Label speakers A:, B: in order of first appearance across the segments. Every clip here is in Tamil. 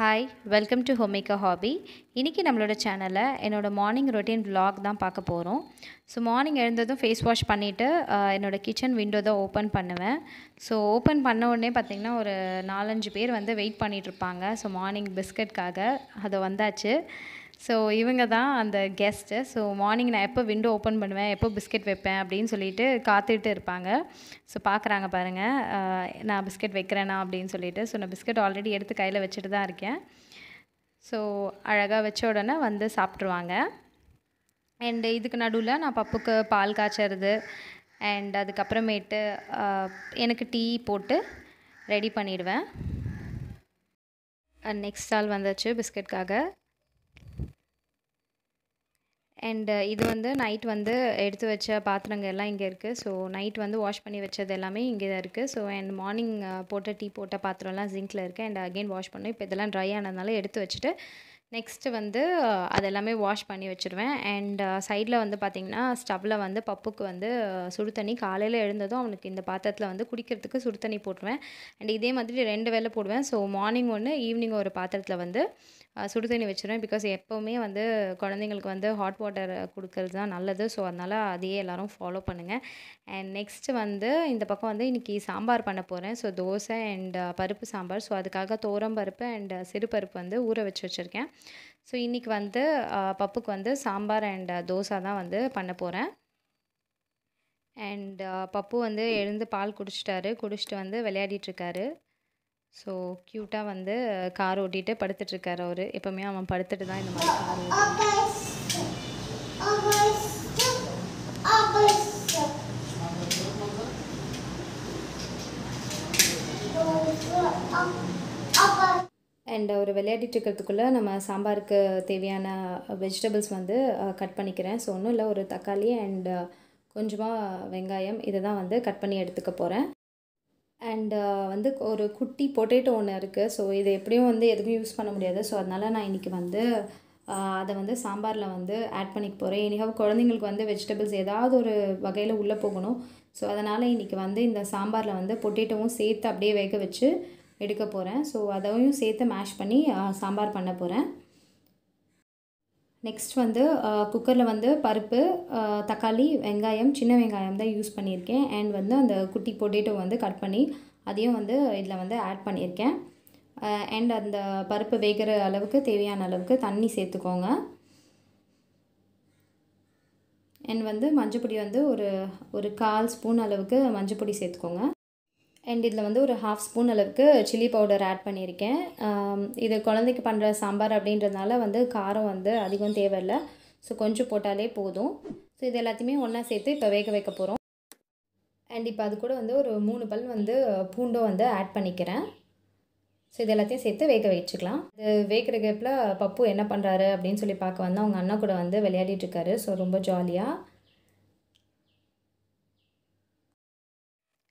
A: ஹாய் வெல்கம் டு ஹோமேக்கா ஹாபி இன்றைக்கி நம்மளோட சேனலில் என்னோடய மார்னிங் ரொட்டீன் விலாக் தான் பார்க்க போகிறோம் ஸோ மார்னிங் எழுந்ததும் ஃபேஸ் வாஷ் பண்ணிவிட்டு என்னோடய கிச்சன் விண்டோ தான் ஓப்பன் பண்ணுவேன் ஸோ ஓப்பன் பண்ண உடனே பார்த்திங்கன்னா ஒரு நாலஞ்சு பேர் வந்து வெயிட் பண்ணிகிட்ருப்பாங்க ஸோ மார்னிங் பிஸ்கட்காக அதை வந்தாச்சு ஸோ இவங்க தான் அந்த கெஸ்ட்டு ஸோ மார்னிங் நான் எப்போ விண்டோ ஓப்பன் பண்ணுவேன் எப்போ பிஸ்கெட் வைப்பேன் அப்படின்னு சொல்லிட்டு காத்துட்டு இருப்பாங்க ஸோ பார்க்குறாங்க பாருங்கள் நான் பிஸ்கெட் வைக்கிறேனா அப்படின்னு சொல்லிட்டு ஸோ நான் பிஸ்கெட் ஆல்ரெடி எடுத்து கையில் வச்சுட்டு தான் இருக்கேன் ஸோ அழகாக வச்ச உடனே வந்து சாப்பிட்ருவாங்க அண்டு இதுக்கு நடுவில் நான் பப்புக்கு பால் காய்ச்சறது அண்ட் அதுக்கப்புறமேட்டு எனக்கு டீ போட்டு ரெடி பண்ணிடுவேன் நெக்ஸ்ட் ஆள் வந்தாச்சு பிஸ்கெட்காக அண்டு uh, இது வந்து நைட் வந்து எடுத்து வச்ச பாத்திரங்கள் எல்லாம் இங்கே இருக்குது ஸோ நைட் வந்து வாஷ் பண்ணி வச்சது எல்லாமே இங்கே தான் இருக்குது ஸோ அண்ட் மார்னிங் போட்ட டீ போட்ட பாத்திரம்லாம் ஜிங்கில் இருக்குது அண்ட் அகெயின் வாஷ் பண்ணி இப்போ இதெல்லாம் ட்ரை ஆனதுனால எடுத்து வச்சுட்டு நெக்ஸ்ட்டு வந்து uh, அதெல்லாமே வாஷ் பண்ணி வச்சுருவேன் அண்ட் சைடில் uh, வந்து பார்த்திங்கன்னா ஸ்டவ்வில் வந்து பப்புக்கு வந்து சுடு தண்ணி காலையில் எழுந்ததும் அவனுக்கு இந்த பாத்திரத்தில் வந்து குடிக்கிறதுக்கு சுடு தண்ணி போட்டுருவேன் அண்ட் இதே மாதிரி ரெண்டு வேலை போடுவேன் ஸோ மார்னிங் ஒன்று ஈவினிங் ஒரு பாத்திரத்தில் வந்து சுடு தண்ணி வச்சுருவேன் பிகாஸ் எப்போவுமே வந்து குழந்தைங்களுக்கு வந்து ஹாட் வாட்டர் கொடுக்கறது தான் நல்லது ஸோ அதனால் அதையே எல்லோரும் ஃபாலோ பண்ணுங்கள் அண்ட் நெக்ஸ்ட்டு வந்து இந்த பக்கம் வந்து இன்றைக்கி சாம்பார் பண்ண போகிறேன் ஸோ தோசை அண்ட் பருப்பு சாம்பார் ஸோ அதுக்காக தோரம் பருப்பு அண்ட் சிறுபருப்பு வந்து ஊற வச்சு வச்சுருக்கேன் ஸோ இன்றைக்கி வந்து பப்புக்கு வந்து சாம்பார் அண்ட் தோசை தான் வந்து பண்ண போகிறேன் அண்ட் பப்பு வந்து எழுந்து பால் குடிச்சிட்டாரு குடிச்சிட்டு வந்து விளையாடிட்டுருக்காரு ஸோ க்யூட்டாக வந்து கார் ஓட்டிகிட்டு படுத்துட்ருக்காரு அவர் எப்போவுமே அவன் படுத்துட்டு தான் இந்த மாதிரி கார் அண்ட் அவர் விளையாடிட்டு இருக்கிறதுக்குள்ளே நம்ம சாம்பாருக்கு தேவையான வெஜிடபிள்ஸ் வந்து கட் பண்ணிக்கிறேன் ஸோ ஒன்றும் இல்லை ஒரு தக்காளி அண்ட் கொஞ்சமாக வெங்காயம் இதை தான் வந்து கட் பண்ணி எடுத்துக்க போகிறேன் அண்டு uh, வந்து ஒரு குட்டி பொட்டேட்டோ ஒன்று இருக்குது ஸோ இது எப்படியும் வந்து எதுவும் யூஸ் பண்ண முடியாது ஸோ அதனால் நான் இன்றைக்கி வந்து அதை வந்து சாம்பாரில் வந்து ஆட் பண்ணிக்க போகிறேன் இனிக்காக குழந்தைங்களுக்கு வந்து வெஜிடபிள்ஸ் ஏதாவது ஒரு வகையில் உள்ளே போகணும் ஸோ அதனால் இன்றைக்கி வந்து இந்த சாம்பாரில் வந்து பொட்டேட்டோவும் சேர்த்து அப்படியே வேக வச்சு எடுக்க போகிறேன் ஸோ அதையும் சேர்த்து மேஷ் பண்ணி சாம்பார் பண்ண போகிறேன் நெக்ஸ்ட் வந்து குக்கரில் uh, வந்து பருப்பு uh, தக்காளி வெங்காயம் சின்ன வெங்காயம் தான் யூஸ் பண்ணியிருக்கேன் அண்ட் வந்து அந்த குட்டி பொட்டேட்டோ வந்து கட் பண்ணி அதையும் வந்து இதில் வந்து ஆட் பண்ணியிருக்கேன் அண்ட் uh, அந்த பருப்பு வேகிற அளவுக்கு தேவையான அளவுக்கு தண்ணி சேர்த்துக்கோங்க அண்ட் வந்து மஞ்சப்பொடி வந்து ஒரு ஒரு கால் ஸ்பூன் அளவுக்கு மஞ்சப்பொடி சேர்த்துக்கோங்க அண்ட் இதில் வந்து ஒரு ஹாஃப் ஸ்பூன் அளவுக்கு சில்லி பவுடர் ஆட் பண்ணியிருக்கேன் இது குழந்தைக்கு பண்ணுற சாம்பார் அப்படின்றதுனால வந்து காரம் வந்து அதிகம் தேவையில்லை ஸோ கொஞ்சம் போட்டாலே போதும் ஸோ இது எல்லாத்தையுமே ஒன்றா சேர்த்து இப்போ வேக வைக்க போகிறோம் அண்ட் இப்போ அது கூட வந்து ஒரு மூணு பல் வந்து பூண்டும் வந்து ஆட் பண்ணிக்கிறேன் ஸோ இது எல்லாத்தையும் சேர்த்து வேக வச்சுக்கலாம் இது வேகிற கேப்பில் பப்பு என்ன பண்ணுறாரு அப்படின்னு சொல்லி பார்க்க வந்து அவங்க அண்ணா கூட வந்து விளையாடிட்டு ஸோ ரொம்ப ஜாலியாக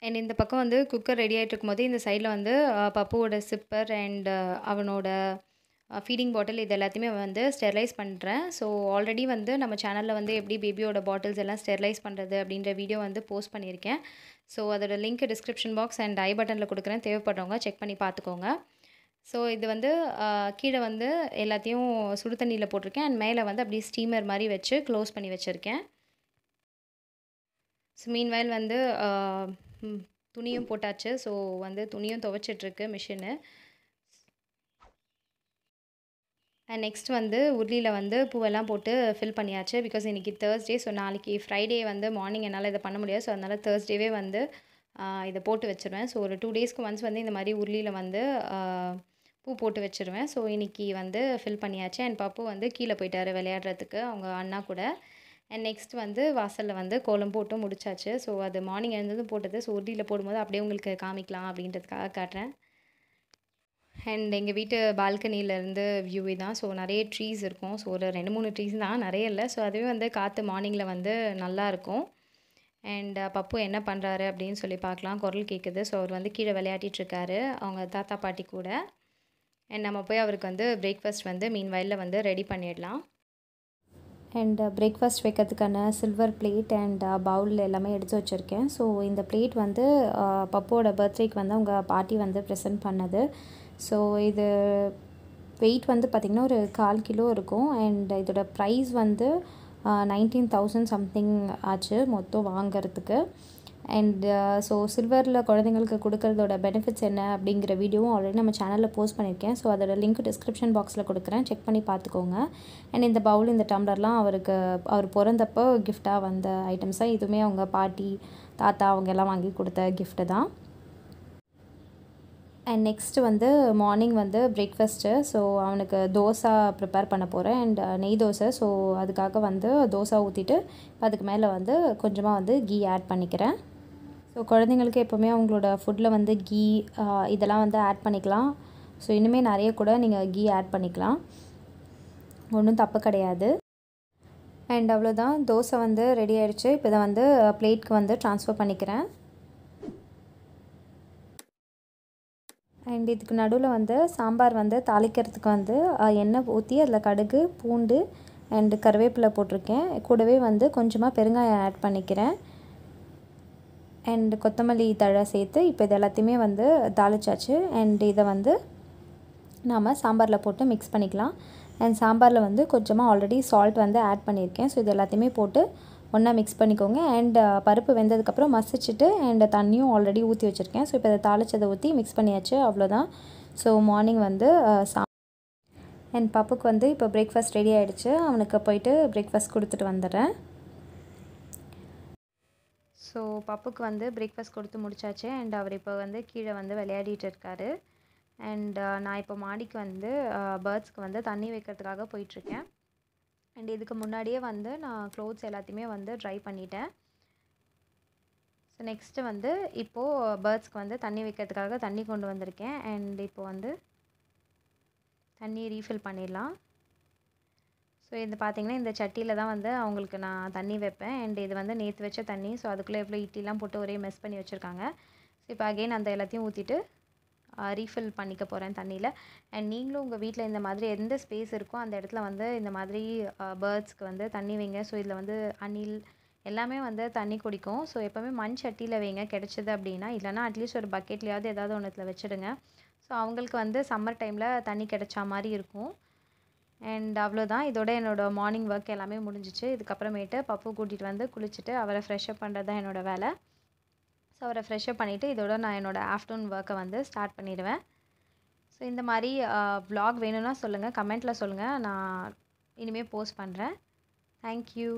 A: அண்ட் இந்த பக்கம் வந்து குக்கர் ரெடி ஆகிட்டு இருக்கும்போது இந்த சைடில் வந்து பப்புவோட சிப்பர் அண்ட் அவனோட ஃபீடிங் பாட்டில் இது எல்லாத்தையுமே வந்து ஸ்டெர்லைஸ் பண்ணுறேன் ஸோ ஆல்ரெடி வந்து நம்ம சேனலில் வந்து எப்படி பேபியோட பாட்டில்ஸ் எல்லாம் ஸ்டெர்லைஸ் பண்ணுறது அப்படின்ற வீடியோ வந்து போஸ்ட் பண்ணியிருக்கேன் ஸோ அதோடய link description box and I பட்டனில் கொடுக்குறேன் தேவைப்படுறவங்க செக் பண்ணி பார்த்துக்கோங்க ஸோ இது வந்து கீழே வந்து எல்லாத்தையும் சுடு தண்ணியில் போட்டிருக்கேன் அண்ட் மேலே வந்து அப்படியே ஸ்டீமர் மாதிரி வச்சு க்ளோஸ் பண்ணி வச்சுருக்கேன் ஸோ மீன்வைல் வந்து துணியும் போட்டாச்சு ஸோ வந்து துணியும் துவைச்சிட்ருக்கு மிஷினு அண்ட் நெக்ஸ்ட் வந்து உருளியில் வந்து பூவெல்லாம் போட்டு ஃபில் பண்ணியாச்சு பிகாஸ் இன்றைக்கி தேர்ஸ்டே ஸோ நாளைக்கு ஃப்ரைடே வந்து மார்னிங் என்னால் இதை பண்ண முடியாது ஸோ அதனால் தேர்ஸ்டேவே வந்து இதை போட்டு வச்சுருவேன் ஸோ ஒரு டூ டேஸ்க்கு ஒன்ஸ் வந்து இந்த மாதிரி உருளியில் வந்து பூ போட்டு வச்சுருவேன் ஸோ இன்றைக்கி வந்து ஃபில் பண்ணியாச்சு அண்ட் பப்பு வந்து கீழே போயிட்டார் விளையாடுறதுக்கு அவங்க அண்ணா கூட அண்ட் நெக்ஸ்ட் வந்து வாசலில் வந்து கோலம் போட்டு முடிச்சாச்சு ஸோ அது மார்னிங் எழுந்ததும் போட்டது ஸோ உருட்டியில் போடும்போது அப்படியே உங்களுக்கு காமிக்கலாம் அப்படின்றதுக்காக காட்டுறேன் அண்ட் எங்கள் வீட்டு பால்கனியிலேருந்து வியூ தான் ஸோ நிறைய ட்ரீஸ் இருக்கும் ஸோ ஒரு ரெண்டு மூணு ட்ரீஸ் தான் நிறைய இல்லை ஸோ அதுவே வந்து காற்று மார்னிங்கில் வந்து நல்லாயிருக்கும் அண்ட் பப்பு என்ன பண்ணுறாரு அப்படின்னு சொல்லி பார்க்கலாம் குரல் கேட்குது ஸோ அவர் வந்து கீழே விளையாட்டிகிட்ருக்காரு அவங்க தாத்தா பாட்டி கூட அண்ட் நம்ம போய் அவருக்கு வந்து பிரேக்ஃபாஸ்ட் வந்து மீன் வயலில் வந்து ரெடி பண்ணிடலாம் அண்ட் பிரேக்ஃபாஸ்ட் uh, வைக்கிறதுக்கான சில்வர் பிளேட் அண்ட் பவுல் எல்லாமே எடுத்து வச்சுருக்கேன் ஸோ இந்த பிளேட் வந்து uh, பப்போட பர்த்டேக்கு வந்து அவங்க பாட்டி வந்து ப்ரெசென்ட் பண்ணது ஸோ இது வெயிட் வந்து பார்த்திங்கன்னா ஒரு கால் கிலோ இருக்கும் அண்ட் இதோட ப்ரைஸ் வந்து நைன்டீன் தௌசண்ட் சம்திங் ஆச்சு மொத்தம் வாங்கிறதுக்கு அண்ட் ஸோ சில்வரில் குழந்தைங்களுக்கு கொடுக்கறதோட பெனிஃபிட்ஸ் என்ன அப்படிங்கிற வீடியோவும் ஆல்ரெடி நம்ம சேனலில் போஸ்ட் பண்ணியிருக்கேன் ஸோ அதோட லிங்க் டிஸ்கிரிப்ஷன் பாக்ஸில் கொடுக்குறேன் செக் பண்ணி பார்த்துக்கோங்க அண்ட் இந்த பவுல் இந்த டம்ளர்லாம் அவருக்கு அவர் பிறந்தப்போ கிஃப்டாக வந்த ஐட்டம்ஸாக இதுவுமே அவங்க பாட்டி தாத்தா அவங்க எல்லாம் வாங்கி கொடுத்த கிஃப்ட்டு தான் அண்ட் நெக்ஸ்ட்டு வந்து மார்னிங் வந்து பிரேக்ஃபாஸ்ட்டு ஸோ அவனுக்கு தோசை ப்ரிப்பேர் பண்ண போகிறேன் அண்ட் uh, நெய் தோசை ஸோ அதுக்காக வந்து தோசை ஊற்றிட்டு அதுக்கு மேலே வந்து கொஞ்சமாக வந்து கீ ஆட் பண்ணிக்கிறேன் ஸோ குழந்தைங்களுக்கு எப்போவுமே அவங்களோட ஃபுட்டில் வந்து கீ இதெல்லாம் வந்து ஆட் பண்ணிக்கலாம் ஸோ இன்னுமே நிறைய கூட நீங்கள் கீ ஆட் பண்ணிக்கலாம் ஒன்றும் தப்பு கிடையாது அண்ட் அவ்வளோதான் தோசை வந்து ரெடி ஆகிடுச்சு இப்போ இதை வந்து பிளேட்க்கு வந்து ட்ரான்ஸ்ஃபர் பண்ணிக்கிறேன் அண்ட் இதுக்கு நடுவில் வந்து சாம்பார் வந்து தாளிக்கிறதுக்கு வந்து எண்ணெய் ஊற்றி அதில் கடுகு பூண்டு அண்டு கருவேப்பிலை போட்டிருக்கேன் கூடவே வந்து கொஞ்சமாக பெருங்காயம் ஆட் பண்ணிக்கிறேன் அண்ட் கொத்தமல்லி தழை சேர்த்து இப்போ இது எல்லாத்தையுமே வந்து தாளிச்சாச்சு அண்ட் இதை வந்து நாம் சாம்பாரில் போட்டு மிக்ஸ் பண்ணிக்கலாம் அண்ட் சாம்பாரில் வந்து கொஞ்சமாக ஆல்ரெடி சால்ட் வந்து ஆட் பண்ணியிருக்கேன் ஸோ இது எல்லாத்தையுமே போட்டு ஒன்றா மிக்ஸ் பண்ணிக்கோங்க அண்ட் பருப்பு வெந்ததுக்கப்புறம் மசிச்சுட்டு அண்ட் தண்ணியும் ஆல்ரெடி ஊற்றி வச்சுருக்கேன் ஸோ இப்போ இதை தாளிச்சதை ஊற்றி மிக்ஸ் பண்ணியாச்சு அவ்வளோதான் ஸோ மார்னிங் வந்து சா என் பப்புக்கு வந்து இப்போ பிரேக்ஃபாஸ்ட் ரெடி ஆகிடுச்சு அவனுக்கு போயிட்டு பிரேக்ஃபாஸ்ட் கொடுத்துட்டு வந்துடுறேன் ஸோ பப்புக்கு வந்து பிரேக்ஃபாஸ்ட் கொடுத்து முடித்தாச்சு அண்ட் அவர் இப்போ வந்து கீழே வந்து விளையாடிட்டு இருக்காரு அண்ட் uh, நான் இப்போ மாடிக்கு வந்து பேர்ட்ஸ்க்கு uh, வந்து தண்ணி வைக்கிறதுக்காக போயிட்டுருக்கேன் அண்ட் இதுக்கு முன்னாடியே வந்து நான் க்ளோத்ஸ் எல்லாத்தையுமே வந்து ட்ரை பண்ணிட்டேன் ஸோ நெக்ஸ்ட்டு வந்து இப்போது பேர்ட்ஸ்க்கு வந்து தண்ணி வைக்கிறதுக்காக தண்ணி கொண்டு வந்திருக்கேன் அண்ட் இப்போ வந்து தண்ணி ரீஃபில் பண்ணிடலாம் ஸோ இது பார்த்திங்கன்னா இந்த சட்டியில் தான் வந்து அவங்களுக்கு நான் தண்ணி வைப்பேன் அண்ட் இது வந்து நேற்று வச்ச தண்ணி ஸோ அதுக்குள்ளே எவ்வளோ இட்டிலாம் போட்டு ஒரே மெஸ் பண்ணி வச்சுருக்காங்க ஸோ இப்போ அகெயின் அந்த எல்லாத்தையும் ஊற்றிட்டு ரீஃபில் பண்ணிக்க போகிறேன் தண்ணியில் அண்ட் நீங்களும் உங்கள் வீட்டில் இந்த மாதிரி எந்த ஸ்பேஸ் இருக்கோ அந்த இடத்துல வந்து இந்த மாதிரி பேர்ட்ஸ்க்கு வந்து தண்ணி வைங்க ஸோ இதில் வந்து அணில் எல்லாமே வந்து தண்ணி குடிக்கும் ஸோ எப்போவுமே மண் சட்டியில் வைங்க கிடச்சிது அப்படின்னா இல்லைனா அட்லீஸ்ட் ஒரு பக்கெட்லேயாவது ஏதாவது ஒன்றுத்தில் வச்சுடுங்க ஸோ அவங்களுக்கு வந்து சம்மர் டைமில் தண்ணி கிடைச்சா மாதிரி இருக்கும் அண்ட் அவ்வளோதான் இதோட என்னோடய மார்னிங் ஒர்க் எல்லாமே முடிஞ்சிச்சு இதுக்கப்புறமேட்டு பப்பு கூட்டிகிட்டு வந்து குளிச்சுட்டு அவரை ஃப்ரெஷ்ஷப் பண்ணுறது தான் என்னோடய வேலை ஸோ அவரை ஃப்ரெஷ்ஷப் பண்ணிவிட்டு இதோட நான் என்னோடய ஆஃப்டர்நூன் ஒர்க்கை வந்து ஸ்டார்ட் பண்ணிடுவேன் ஸோ இந்த மாதிரி வ்ளாக் வேணும்னா சொல்லுங்கள் கமெண்ட்டில் சொல்லுங்கள் நான் இனிமேல் போஸ்ட் பண்ணுறேன் தேங்க்யூ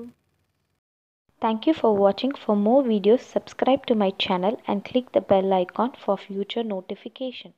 A: தேங்க்யூ ஃபார் வாட்சிங் for more videos subscribe to my channel and click the bell icon for future notification